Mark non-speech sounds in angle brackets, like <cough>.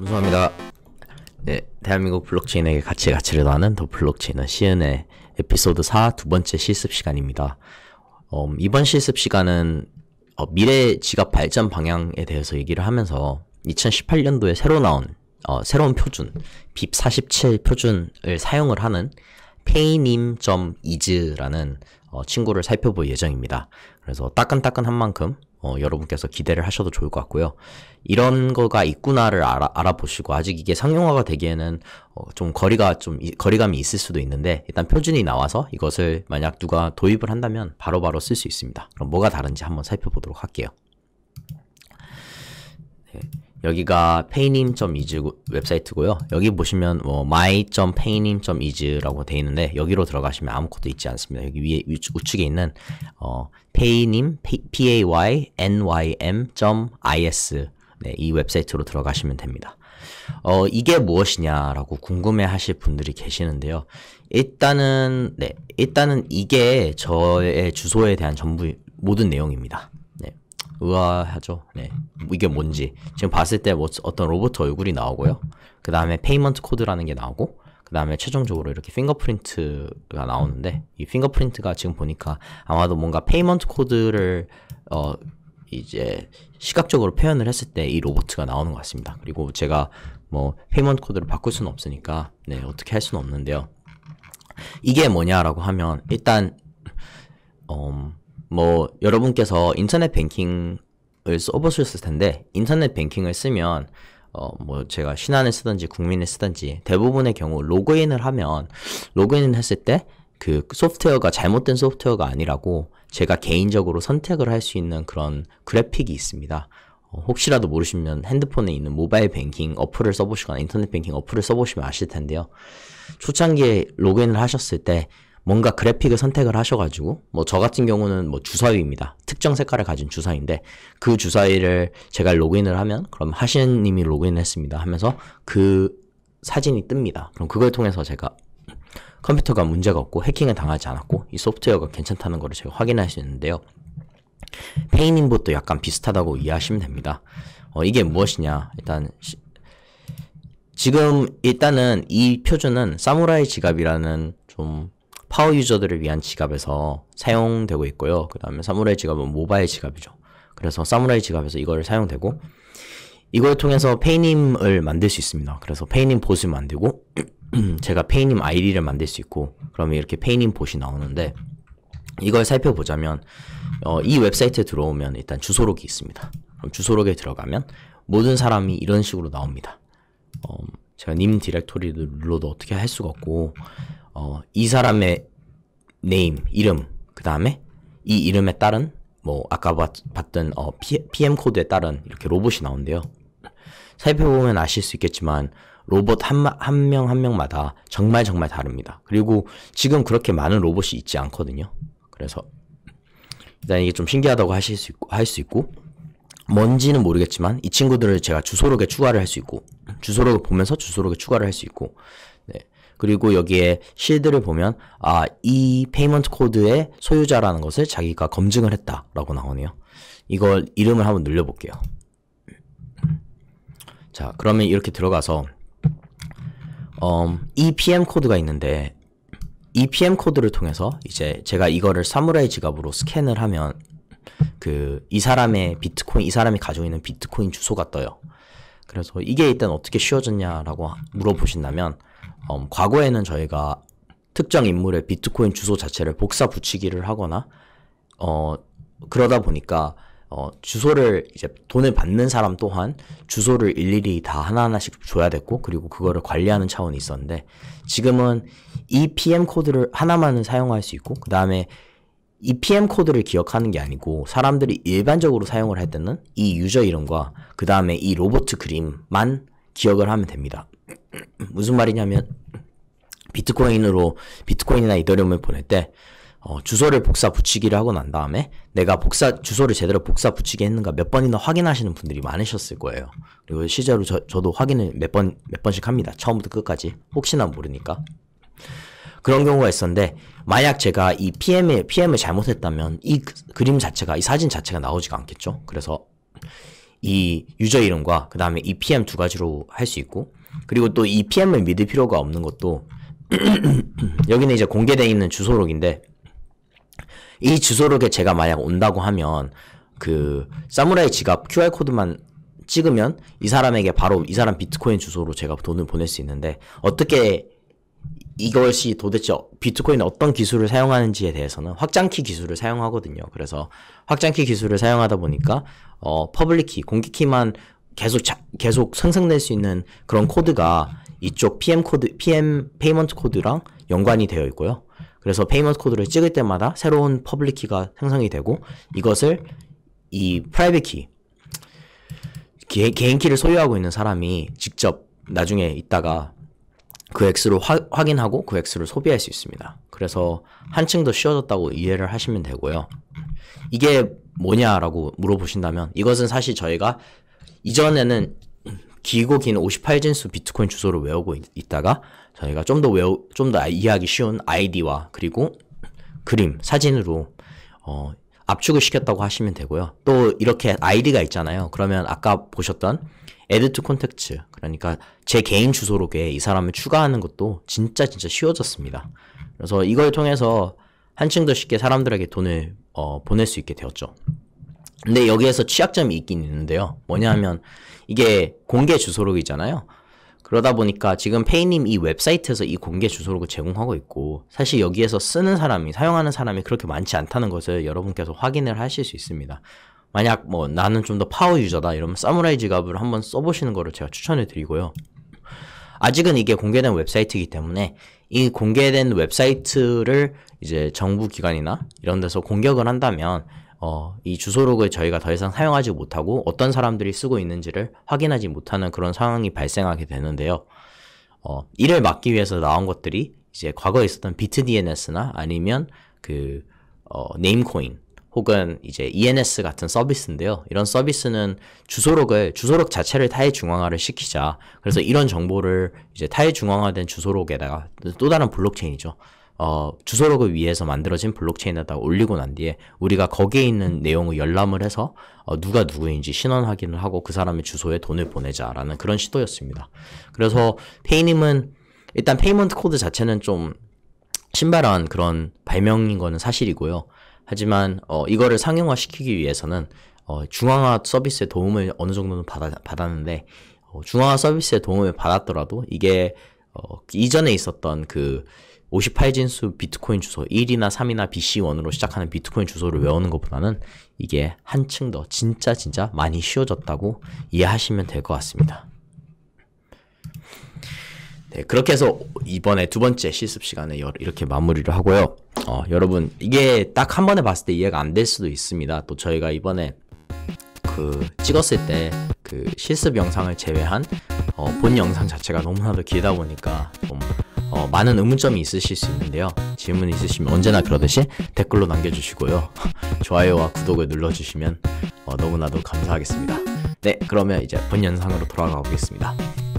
감사합니다 네, 대한민국 블록체인에게 가치 가치를 더하는 더 블록체인은 시은의 에피소드 4 두 번째 실습 시간입니다. 어, 이번 실습 시간은 어, 미래 지갑 발전 방향에 대해서 얘기를 하면서 2018년도에 새로 나온 어, 새로운 표준 빕47 표준을 사용을 하는 페이님.이즈라는 어, 친구를 살펴볼 예정입니다. 그래서 따끈따끈한 만큼 어, 여러분께서 기대를 하셔도 좋을 것 같고요. 이런 거가 있구나를 알아, 보시고 아직 이게 상용화가 되기에는 어, 좀 거리가 좀 이, 거리감이 있을 수도 있는데 일단 표준이 나와서 이것을 만약 누가 도입을 한다면 바로바로 쓸 수 있습니다. 그럼 뭐가 다른지 한번 살펴보도록 할게요. 네. 여기가 paynim.is 웹사이트고요. 여기 보시면 뭐 my.paynim.is라고 되어 있는데 여기로 들어가시면 아무것도 있지 않습니다. 여기 위에 우측, 에 있는 어, paynim p a y n y m.is 네, 이 웹사이트로 들어가시면 됩니다. 어, 이게 무엇이냐라고 궁금해 하실 분들이 계시는데요. 일단은 네, 일단은 이게 저의 주소에 대한 전부 모든 내용입니다. 의아하죠. 네. 이게 뭔지. 지금 봤을 때 뭐, 어떤 로봇 얼굴이 나오고요. 그 다음에 페이먼트 코드라는 게 나오고, 그 다음에 최종적으로 이렇게 핑거프린트가 나오는데, 이 핑거프린트가 지금 보니까 아마도 뭔가 페이먼트 코드를, 어, 이제 시각적으로 표현을 했을 때 이 로봇가 나오는 것 같습니다. 그리고 제가 뭐 페이먼트 코드를 바꿀 수는 없으니까, 네, 어떻게 할 수는 없는데요. 이게 뭐냐라고 하면, 일단, 음, 뭐 여러분께서 인터넷 뱅킹을 써보셨을 텐데 인터넷 뱅킹을 쓰면 어 뭐 제가 신한을 쓰든지 국민을 쓰든지 대부분의 경우 로그인을 하면 로그인을 했을 때 그 소프트웨어가 잘못된 소프트웨어가 아니라고 제가 개인적으로 선택을 할 수 있는 그런 그래픽이 있습니다. 어, 혹시라도 모르시면 핸드폰에 있는 모바일 뱅킹 어플을 써보시거나 인터넷 뱅킹 어플을 써보시면 아실 텐데요. 초창기에 로그인을 하셨을 때 뭔가 그래픽을 선택을 하셔가지고 뭐 저 같은 경우는 뭐 주사위입니다. 특정 색깔을 가진 주사위인데 그 주사위를 제가 로그인을 하면 그럼 하신님이 로그인했습니다 하면서 그 사진이 뜹니다. 그럼 그걸 통해서 제가 컴퓨터가 문제가 없고 해킹을 당하지 않았고 이 소프트웨어가 괜찮다는 것을 제가 확인할 수 있는데요. 페인인봇도 약간 비슷하다고 이해하시면 됩니다. 어, 이게 무엇이냐 일단 시, 지금 일단은 이 표준은 사무라이 지갑이라는 좀 파워 유저들을 위한 지갑에서 사용되고 있고요. 그 다음에 사무라이 지갑은 모바일 지갑이죠. 그래서 사무라이 지갑에서 이걸 사용되고 이걸 통해서 페이님을 만들 수 있습니다. 그래서 페이님 봇을 만들고 <clears throat> 제가 페이님 아이디를 만들 수 있고 그러면 이렇게 페이님 봇이 나오는데 이걸 살펴보자면 어, 이 웹사이트에 들어오면 일단 주소록이 있습니다. 그럼 주소록에 들어가면 모든 사람이 이런 식으로 나옵니다. 어, 제가 님 디렉토리로도 어떻게 할 수가 없고 어, 이 사람의 네임, 이름, 그 다음에 이 이름에 따른 뭐 아까 봤, 던 어, PM 코드에 따른 이렇게 로봇이 나온대요. 살펴보면 아실 수 있겠지만 로봇 한명한 한 명, 한 명마다 정말 정말 다릅니다. 그리고 지금 그렇게 많은 로봇이 있지 않거든요. 그래서 일단 이게 좀 신기하다고 하실 수 있고 할 수 있고 뭔지는 모르겠지만 이 친구들을 제가 주소록에 추가를 할 수 있고 주소록을 보면서 주소록에 추가를 할 수 있고 그리고 여기에 실드를 보면 아, 이 페이먼트 코드의 소유자라는 것을 자기가 검증을 했다라고 나오네요. 이걸 이름을 한번 늘려볼게요. 자, 그러면 이렇게 들어가서 음, 이 PM 코드가 있는데 이 PM 코드를 통해서 이제 제가 이거를 사무라이 지갑으로 스캔을 하면 그 이 사람의 비트코인 이 사람이 가지고 있는 비트코인 주소가 떠요. 그래서 이게 일단 어떻게 쉬워졌냐라고 물어보신다면 음, 과거에는 저희가 특정 인물의 비트코인 주소 자체를 복사 붙이기를 하거나 어, 그러다 보니까 어, 주소를 이제 돈을 받는 사람 또한 주소를 일일이 다 하나하나씩 줘야 됐고 그리고 그거를 관리하는 차원이 있었는데 지금은 이 PM 코드를 하나만은 사용할 수 있고 그 다음에 이 PM 코드를 기억하는 게 아니고 사람들이 일반적으로 사용을 할 때는 이 유저 이름과 그 다음에 이 로봇 그림만 기억을 하면 됩니다. 무슨 말이냐면 비트코인으로 비트코인이나 이더리움을 보낼 때 어, 주소를 복사 붙이기를 하고 난 다음에 내가 복사 주소를 제대로 복사 붙이게 했는가 몇 번이나 확인하시는 분들이 많으셨을 거예요. 그리고 실제로 저, 저도 확인을 몇 번 몇 번씩 합니다. 처음부터 끝까지 혹시나 모르니까 그런 경우가 있었는데 만약 제가 이 PM에 PM을 잘못했다면 이 그, 그림 자체가 이 사진 자체가 나오지가 않겠죠. 그래서 이 유저 이름과 그 다음에 이 PM 두 가지로 할 수 있고 그리고 또 EPM을 믿을 필요가 없는 것도 <clears throat> 여기는 이제 공개되어 있는 주소록인데 이 주소록에 제가 만약 온다고 하면 그 사무라이 지갑 QR 코드만 찍으면 이 사람에게 바로 이 사람 비트코인 주소로 제가 돈을 보낼 수 있는데 어떻게 이것이 도대체 비트코인 어떤 기술을 사용하는지에 대해서는 확장키 기술을 사용하거든요. 그래서 확장키 기술을 사용하다 보니까 어, 퍼블릭키 공개키만 계속 자, 계속 생성될 수 있는 그런 코드가 이쪽 PM 코드, PM 페이먼트 코드랑 연관이 되어 있고요. 그래서 페이먼트 코드를 찍을 때마다 새로운 퍼블릭 키가 생성이 되고 이것을 이 프라이빗 키 개, 개인 키를 소유하고 있는 사람이 직접 나중에 있다가 그 X로 화, 확인하고 그 X를 소비할 수 있습니다. 그래서 한층 더 쉬워졌다고 이해를 하시면 되고요. 이게 뭐냐라고 물어보신다면 이것은 사실 저희가 이전에는 길고 긴 58진수 비트코인 주소를 외우고 있, 다가 저희가 좀 더 외우 좀 더 이해하기 쉬운 아이디와 그리고 그림 사진으로 어, 압축을 시켰다고 하시면 되고요. 또 이렇게 아이디가 있잖아요. 그러면 아까 보셨던 add to contact 그러니까 제 개인 주소록에 이 사람을 추가하는 것도 진짜 진짜 쉬워졌습니다. 그래서 이걸 통해서 한층 더 쉽게 사람들에게 돈을 어, 보낼 수 있게 되었죠. 근데 여기에서 취약점이 있긴 있는데요. 뭐냐면 이게 공개 주소록이잖아요. 그러다 보니까 지금 페이님 이 웹사이트에서 이 공개 주소록을 제공하고 있고 사실 여기에서 쓰는 사람이 사용하는 사람이 그렇게 많지 않다는 것을 여러분께서 확인을 하실 수 있습니다. 만약 뭐 나는 좀 더 파워 유저다 이러면 사무라이 지갑을 한번 써보시는 거를 제가 추천해 드리고요. 아직은 이게 공개된 웹사이트이기 때문에 이 공개된 웹사이트를 이제 정부 기관이나 이런 데서 공격을 한다면 어, 이 주소록을 저희가 더 이상 사용하지 못하고 어떤 사람들이 쓰고 있는지를 확인하지 못하는 그런 상황이 발생하게 되는데요. 어, 이를 막기 위해서 나온 것들이 이제 과거에 있었던 비트DNS나 아니면 그 어, 네임코인 혹은 이제 ENS 같은 서비스인데요. 이런 서비스는 주소록을 주소록 자체를 타의 중앙화를 시키자. 그래서 이런 정보를 이제 타의 중앙화된 주소록에다가 또 다른 블록체인이죠. 어, 주소록을 위해서 만들어진 블록체인에다 올리고 난 뒤에 우리가 거기에 있는 내용을 열람을 해서 어, 누가 누구인지 신원 확인을 하고 그 사람의 주소에 돈을 보내자라는 그런 시도였습니다. 그래서 페이님은 일단 페이먼트 코드 자체는 좀 신발한 그런 발명인 거는 사실이고요. 하지만 어, 이거를 상용화시키기 위해서는 어, 중앙화 서비스의 도움을 어느 정도는 받아, 받았는데 어, 중앙화 서비스의 도움을 받았더라도 이게 어, 이전에 있었던 그 58진수 비트코인 주소 1이나 3이나 BC1으로 시작하는 비트코인 주소를 외우는 것보다는 이게 한층 더 진짜 진짜 많이 쉬워졌다고 이해하시면 될 것 같습니다. 네, 그렇게 해서 이번에 두 번째 실습 시간에 이렇게 마무리를 하고요. 어, 여러분 이게 딱 한 번에 봤을 때 이해가 안 될 수도 있습니다. 또 저희가 이번에 그 찍었을 때 그 실습 영상을 제외한 어, 본 영상 자체가 너무나도 길다 보니까 좀 어, 많은 의문점이 있으실 수 있는데요. 질문 있으시면 언제나 그러듯이 댓글로 남겨주시고요. <laughs> 좋아요와 구독을 눌러주시면 어, 너무나도 감사하겠습니다. 네, 그러면 이제 본 영상으로 돌아가 보겠습니다.